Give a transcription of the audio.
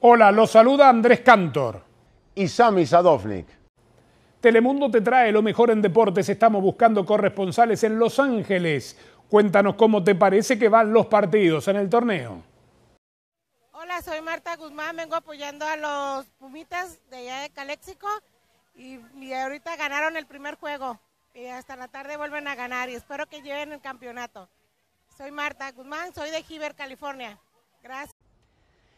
Hola, los saluda Andrés Cantor. Y Sami Sadovnik. Telemundo te trae lo mejor en deportes. Estamos buscando corresponsales en Los Ángeles. Cuéntanos cómo te parece que van los partidos en el torneo. Hola, soy Marta Guzmán. Vengo apoyando a los Pumitas de allá de Caléxico. Y, y ahorita ganaron el primer juego. Y hasta la tarde vuelven a ganar. Y espero que lleven el campeonato. Soy Marta Guzmán, soy de Giver, California. Gracias.